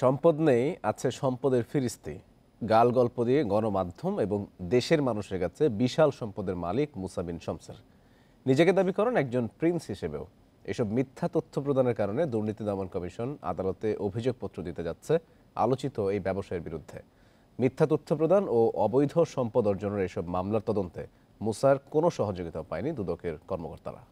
সম্পদ নেই আছে সম্পদের ফিরিস্তি গাল গল্প দিয়ে গণমাধ্যম এবং দেশের মানুষের কাছে বিশাল সম্পদের মালিক মুসাবিন শমসের নিজেকে দাবি করেন একজন প্রিন্স হিসেবেও এসব মিথ্যা তথ্য প্রদানের কারণে দুর্নীতি দমন কমিশন আদালতে অভিযোগপত্র দিতে যাচ্ছে আলোচিত এই ব্যবসায়ের বিরুদ্ধে মিথ্যা তথ্য প্রদান ও অবৈধ সম্পদ অর্জনের এসব মামলার তদন্তে মুসার কোনো সহযোগিতা পায়নি দুদকের কর্মকর্তারা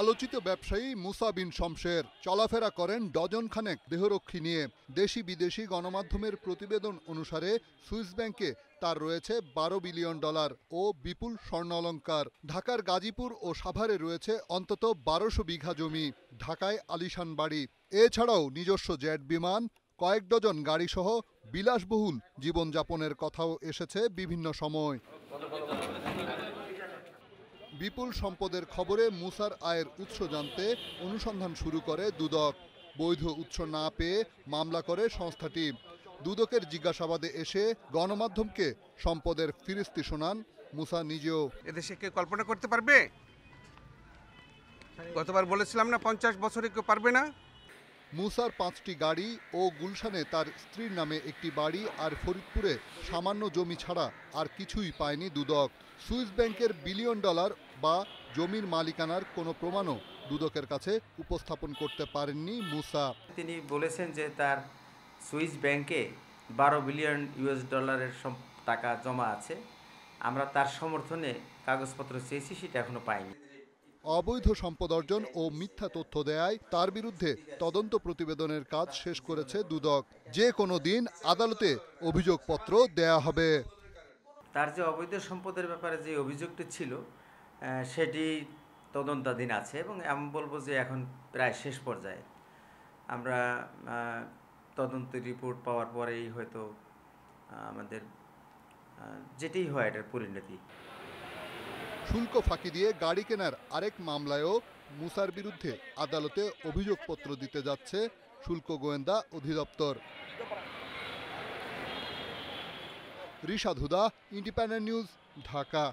আলোচিত ব্যবসায়ী মুসা বিন শমশের চলাফেরা করেন ডজন খানেক দেহরক্ষী নিয়ে দেশি বিদেশি গণমাধ্যমের প্রতিবেদন অনুসারে সুইস ব্যাংকে তার রয়েছে বারো বিলিয়ন ডলার ও বিপুল স্বর্ণ অলঙ্কার ঢাকার গাজীপুর ও সাভারে রয়েছে অন্তত বারোশো বিঘা জমি ঢাকায় আলিশান বাড়ি এছাড়াও নিজস্ব জেট বিমান কয়েক ডজন গাড়িসহ বিলাসবহুল জীবনযাপনের কথাও এসেছে বিভিন্ন সময় বিপুল সম্পদের খবরে মুসার আয়ের উৎস জানতে অনুসন্ধান শুরু করে দুদক বৈধ উৎস না পেয়ে মামলা করে সংস্থাটি দুদকের জিজ্ঞাসাবাদে এসে গণমাধ্যমকে সম্পদের ফিরিস্তি শোনান মুসা নিজেও এদেশে কে কল্পনা করতে পারবে গতবার বলেছিলাম না পঞ্চাশ বছরে কেউ পারবে না মুসার পাঁচটি গাড়ি ও গুলশানে তার স্ত্রীর নামে একটি বাড়ি আর ফরিদপুরে সামান্য জমি ছাড়া আর কিছুই পায়নি দুদক সুইস ব্যাংকের বিলিয়ন ডলার বা জমির মালিকানার কোনো প্রমাণও দুদকের কাছে উপস্থাপন করতে পারেননি মুসা তিনি বলেছেন যে তার সুইস ব্যাংকে বারো বিলিয়ন ইউএস ডলারের টাকা জমা আছে আমরা তার সমর্থনে কাগজপত্র চেয়েছি সেটা এখনও পাইনি অবৈধ সম্পদ অর্জন ও মিথ্যা তথ্য দেয় তার বিরুদ্ধে তদন্ত প্রতিবেদনের কাজ শেষ করেছে দুদক যে কোনো দিন আদালতে অভিযোগপত্র দেয়া হবে তার যে অবৈধ সম্পদের ব্যাপারে যে অভিযোগটি ছিল সেটি তদন্তাধীন আছে এবং আমি বলবো যে এখন প্রায় শেষ পর্যায়ে আমরা তদন্তের রিপোর্ট পাওয়ার পরেই হয়তো আমাদের যেটি হয় এটার পরিণতি শুল্ক ফাঁকি দিয়ে গাড়ি কেনার আরেক মামলায়ও মুসার বিরুদ্ধে আদালতে অভিযোগপত্র দিতে যাচ্ছে শুল্ক গোয়েন্দা অধিদপ্তর ঋষাধুদা ইন্ডিপেন্ডেন্ট নিউজ ঢাকা